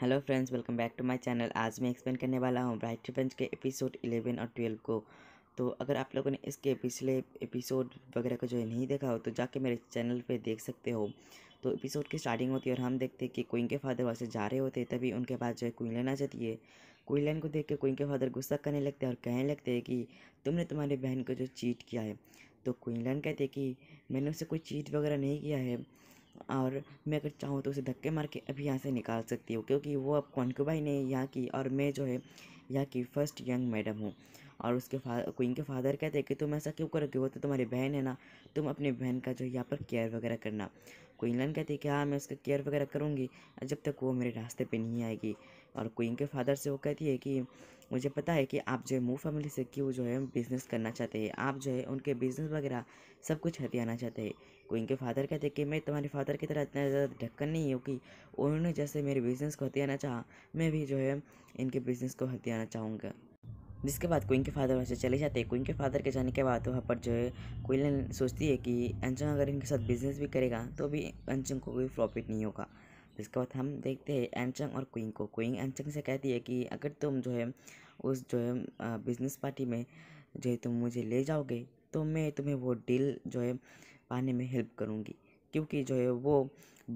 Hello friends welcome back to my channel आज मैं explain करने वाला हूँ ब्राइट डिफेंस के एपिसोड 11 और 12 को तो अगर आप लोगों ने इसके पिछले एपिसोड वगैरह को जो है नहीं देखा हो तो जाके मेरे चैनल पे देख सकते हो तो एपिसोड की स्टार्टिंग होती है और हम देखते हैं कि क्वीन के फादर वहाँ से जा रहे होते तभी उनके पास जो है क्वीनलैन आ जाती है क्वीनलैन को देख के क्वीन के फादर गुस्सा करने लगते हैं और कहने लगते हैं कि तुमने तुम्हारी बहन को जो चीट किया है तो क्वीनलैन कहते हैं कि मैंने उससे कोई चीट वगैरह नहीं किया है और मैं अगर चाहूँ तो उसे धक्के मार के अभी यहाँ से निकाल सकती हूँ क्योंकि वो अब भाई ने यहाँ की और मैं जो है यहाँ की फ़र्स्ट यंग मैडम हूँ और उसके फा कोई के फादर कहते हैं कि तुम ऐसा क्यों करोगे वो तो तुम्हारी बहन है ना तुम अपनी बहन का जो यहाँ पर केयर वगैरह करना लन कहती है कि हाँ मैं उसका केयर वगैरह करूँगी जब तक वो मेरे रास्ते पे नहीं आएगी और कोई के फादर से वो कहती है कि मुझे पता है कि आप जो है मूव फैमिली से क्यों जो है बिज़नेस करना चाहते हैं आप जो है उनके बिज़नेस वगैरह सब कुछ हथियाना चाहते हैं को इनके फादर कहते कि मैं तुम्हारे फादर की तरह इतना ज़्यादा ढक्कन नहीं हूँ कि उन्होंने जैसे मेरे बिजनेस को हथियाना चाहा मैं भी जो है इनके बिजनेस को हथियाना चाहूँगा जिसके बाद क्वीन के फादर वहाँ से चले जाते हैं क्वीन के फादर के जाने के बाद वहाँ पर जो है क्वीन सोचती है कि अंजुम अगर इनके साथ बिजनेस भी करेगा तो भी अंजुम को कोई प्रॉफिट नहीं होगा जिसके बाद हम देखते हैं एनचंग और क्विंग को क्विंग एनचंग से कहती है कि अगर तुम जो है उस जो है बिज़नेस पार्टी में जो है तुम मुझे ले जाओगे तो मैं तुम्हें वो डील जो है पाने में हेल्प करूँगी क्योंकि जो है वो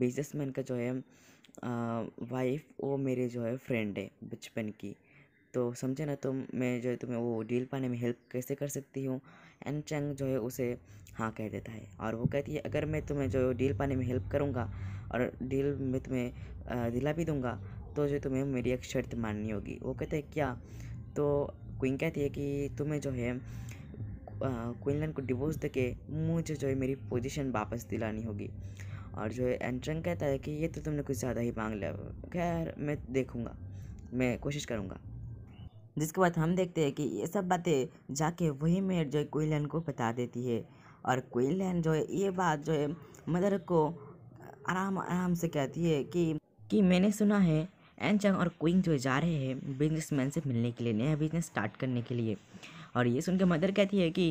बिजनेसमैन का जो है वाइफ वो मेरे जो है फ्रेंड है बचपन की तो समझे ना तुम मैं जो है तुम्हें वो डील पाने में हेल्प कैसे कर सकती हूँ एंड चंग जो है उसे हाँ कह देता है और वो कहती है अगर मैं तुम्हें जो है डील पाने में हेल्प करूँगा और डील में तुम्हें दिला भी दूँगा तो जो तुम्हें मेरी एक शर्त माननी होगी वो कहते हैं क्या तो क्वीन कहती है कि तुम्हें जो है क्विनलन को डिवोर्स दे के मुझे जो है मेरी पोजीशन वापस दिलानी होगी और जो है एंट्रंग कहता है कि ये तो तुमने कुछ ज़्यादा ही मांग लिया खैर मैं देखूँगा मैं कोशिश करूँगा जिसके बाद हम देखते हैं कि ये सब बातें जाके वही मेयर जो है क्विलन को बता देती है और क्विलन जो है ये बात जो है मदर को आराम आराम से कहती है कि कि मैंने सुना है एन चंग और क्विंग जो जा रहे हैं बिजनेसमैन से मिलने के लिए नया बिजनेस स्टार्ट करने के लिए और ये सुन के मदर कहती है कि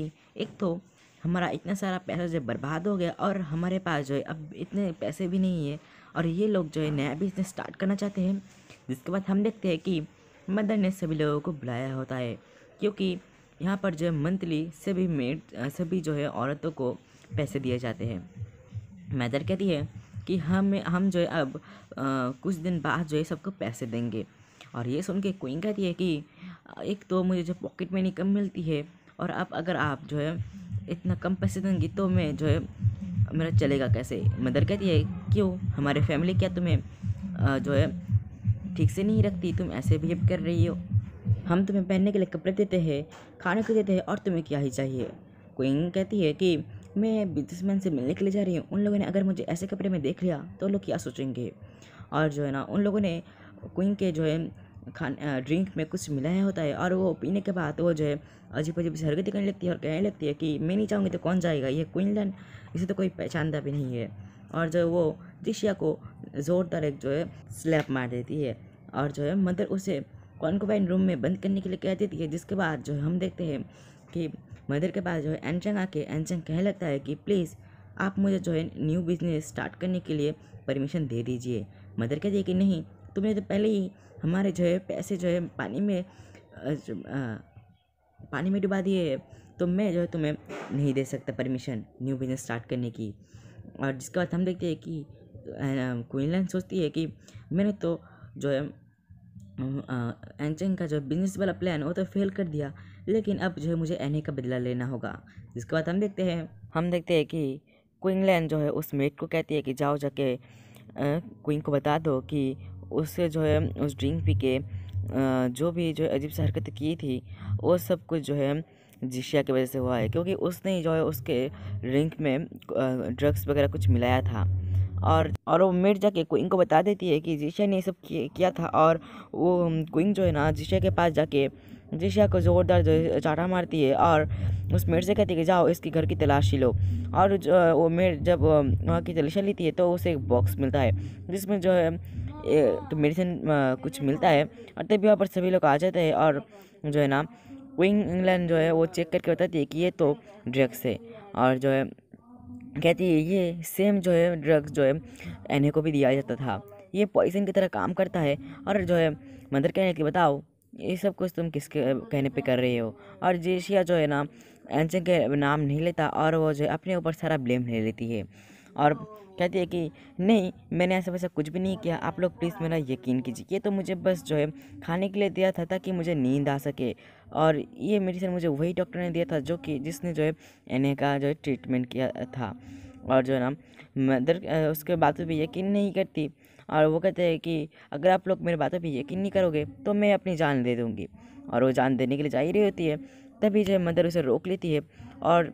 एक तो हमारा इतना सारा पैसा जो बर्बाद हो गया और हमारे पास जो है अब इतने पैसे भी नहीं है और ये लोग जो है नया बिजनेस स्टार्ट करना चाहते हैं जिसके बाद हम देखते हैं कि मदर ने सभी लोगों को बुलाया होता है क्योंकि यहाँ पर जो है मंथली सभी मेड सभी जो है औरतों को पैसे दिए जाते हैं मदर कहती है कि हम हम जो है अब आ, कुछ दिन बाद जो है सबको पैसे देंगे और ये सुन के क्वीन कहती है कि एक तो मुझे जो पॉकेट मनी कम मिलती है और अब अगर आप जो है इतना कम पैसे देंगी तो मैं जो है मेरा चलेगा कैसे मदर कहती है क्यों हमारे फैमिली क्या तुम्हें जो है ठीक से नहीं रखती तुम ऐसे बिहेव कर रही हो हम तुम्हें पहनने के लिए कपड़े देते हैं खाने को देते हैं और तुम्हें क्या ही चाहिए क्वीन कहती है कि मैं बिजनेसमैन से मिलने के लिए जा रही हूँ उन लोगों ने अगर मुझे ऐसे कपड़े में देख लिया तो लोग क्या सोचेंगे और जो है ना उन लोगों ने के जो है खान ड्रिंक में कुछ मिलाया होता है और वो पीने के बाद वो जो है अजीब अजीब सी हरकतें करने लगती है और कहने लगती है कि मैं नहीं चाहूँगी तो कौन जाएगा ये क्वीनलैंड इसे तो कोई पहचानता भी नहीं है और जो वो दिशिया को ज़ोरदार एक जो है स्लैप मार देती है और जो है मदर उसे कॉन्कोबाइन रूम में बंद करने के लिए कह देती है जिसके बाद जो है हम देखते हैं कि मदर के पास जो है एनचंग आके एनचंग कहने लगता है कि प्लीज़ आप मुझे जो है न्यू बिजनेस स्टार्ट करने के लिए परमिशन दे दीजिए मदर कहती है कि नहीं तुमने तो पहले ही हमारे जो है पैसे जो है पानी में पानी में डुबा दिए तो मैं जो है तुम्हें नहीं दे सकता परमिशन न्यू बिजनेस स्टार्ट करने की और जिसके बाद हम देखते हैं कि क्वीनलैंड सोचती है कि मैंने तो जो है एनचेंग का जो बिजनेस वाला प्लान वो तो फेल कर दिया लेकिन अब जो है मुझे एन का बदला लेना होगा जिसके बाद हम देखते हैं हम देखते हैं कि क्विंगलैंड जो है उस मेट को कहती है कि जाओ जाके क्विंग को बता दो कि उससे जो है उस ड्रिंक पी के जो भी जो अजीब सी हरकत की थी वो सब कुछ जो है जिशिया की वजह से हुआ है क्योंकि उसने ही जो है उसके ड्रिंक में ड्रग्स वगैरह कुछ मिलाया था और और वो मेट जाके क्विंग को बता देती है कि जिशिया ने ये सब किया था और वो क्विंग जो है ना जिशिया के पास जाके जिशिया को ज़ोरदार जो चाटा मारती है और उस मेड से कहती है कि जाओ इसके घर की तलाशी लो और जो वो मेड जब वहाँ की तलाशी लेती है तो उसे एक बॉक्स मिलता है जिसमें जो है तो मेडिसिन कुछ मिलता है और तभी वहाँ पर सभी लोग आ जाते हैं और जो है ना क्विंग इंग्लैंड जो है वो चेक करके बताती है कि ये तो ड्रग्स है और जो है कहती है ये सेम जो है ड्रग्स जो है एने को भी दिया जाता था ये पॉइजन की तरह काम करता है और जो है मदर कहने की बताओ ये सब कुछ तुम किसके कहने पे कर रहे हो और जेशिया जो है ना एनसे के नाम नहीं लेता और वो जो है अपने ऊपर सारा ब्लेम ले लेती है और कहती है कि नहीं मैंने ऐसा वैसा कुछ भी नहीं किया आप लोग प्लीज़ मेरा यकीन कीजिए ये तो मुझे बस जो है खाने के लिए दिया था ताकि मुझे नींद आ सके और ये मेडिसिन मुझे वही डॉक्टर ने दिया था जो कि जिसने जो है इन्हें का जो है ट्रीटमेंट किया था और जो है ना मदर उसके बातों पर यकीन नहीं करती और वो कहते हैं कि अगर आप लोग मेरी बातों पर यकीन नहीं करोगे तो मैं अपनी जान दे दूँगी और वो जान देने के लिए जा ही रही होती है तभी जो है मदर उसे रोक लेती है और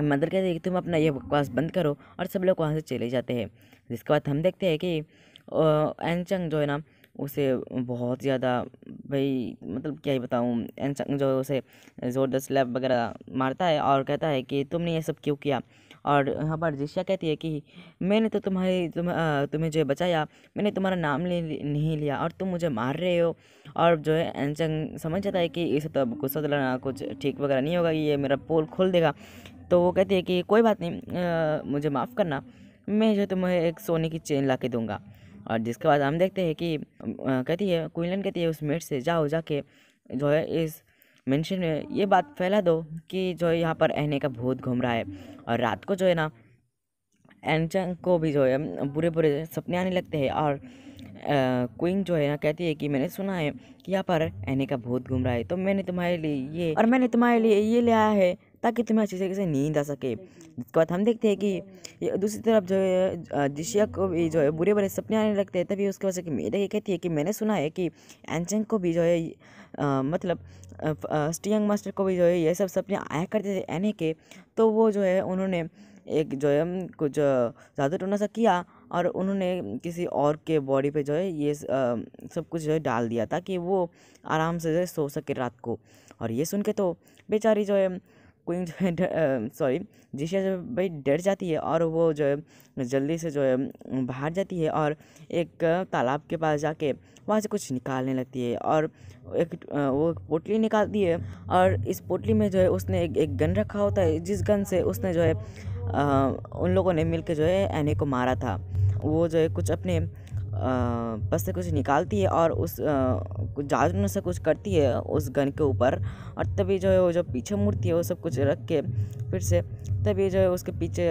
मदर कहते हैं कि तुम अपना यह बकवास बंद करो और सब लोग वहाँ से चले जाते हैं जिसके बाद हम देखते हैं कि एनचंग जो है ना उसे बहुत ज़्यादा भाई मतलब क्या ही बताऊँ एनचंग जो उसे ज़बरदस्त लैब वगैरह मारता है और कहता है कि तुमने ये सब क्यों किया और यहाँ पर जिशा कहती है कि मैंने तो तुम्हारी तुम तुम्हें जो है बचाया मैंने तुम्हारा नाम ले नहीं लिया और तुम मुझे मार रहे हो और जो है एनचंग समझ जाता है कि इसे तो गुस्सा दिलाना कुछ ठीक वगैरह नहीं होगा ये मेरा पोल खोल देगा तो वो कहती है कि कोई बात नहीं आ, मुझे माफ़ करना मैं जो तुम्हें एक सोने की चेन ला के दूँगा और जिसके बाद हम देखते हैं कि आ, कहती है क्विलन कहती है उस मेट से जाओ जाके जो है इस मेंशन में ये बात फैला दो कि जो है यहाँ पर रहने का भूत घूम रहा है और रात को जो है ना एनचंग को भी जो है बुरे बुरे सपने आने लगते हैं और क्वीन जो है ना कहती है कि मैंने सुना है कि यहाँ पर एने का भूत घूम रहा है तो मैंने तुम्हारे लिए ये और मैंने तुम्हारे लिए ये लिया है ताकि तुम्हें अच्छे तरीके से नींद आ सके हम्म, हम्म। इसके बाद हम देखते हैं कि दूसरी तरफ जो है जिशिया को भी जो है बुरे बुरे सपने आने लगते हैं तभी उसके वजह से कि मेरा ये कहती है कि मैंने सुना है कि एनचेंग को भी जो है आ, मतलब स्टियंग मास्टर को भी जो है ये सब सपने आया करते थे एने के तो वो जो है उन्होंने एक जो है कुछ जादू टोना सा किया और उन्होंने किसी और के बॉडी पे जो है ये सब कुछ जो है डाल दिया ताकि वो आराम से जो है सो सके रात को और ये सुन के तो बेचारी जो है क्वीन जो है सॉरी जिशा जो भाई डर जाती है और वो जो है जल्दी से जो है बाहर जाती है और एक तालाब के पास जाके वहाँ से कुछ निकालने लगती है और एक वो पोटली निकालती है और इस पोटली में जो है उसने एक, एक गन रखा होता है जिस गन से उसने जो है आ, उन लोगों ने मिलकर जो है एने को मारा था वो जो है कुछ अपने बस से कुछ निकालती है और उस जाल से कुछ करती है उस गन के ऊपर और तभी जो है वो जो पीछे मूर्ति है वो सब कुछ रख के फिर से तभी जो है उसके पीछे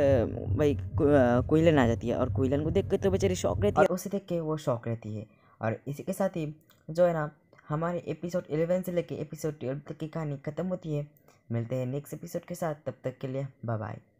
भाई कोयलन आ जाती है और कोयलन को देख के तो बेचारी शौक रहती है उसे देख के वो शौक रहती है और इसी के साथ ही जो है ना हमारे एपिसोड एलेवन से लेके एपिसोड ट्वेल्व तक की कहानी ख़त्म होती है मिलते हैं नेक्स्ट एपिसोड के साथ तब तक के लिए बाय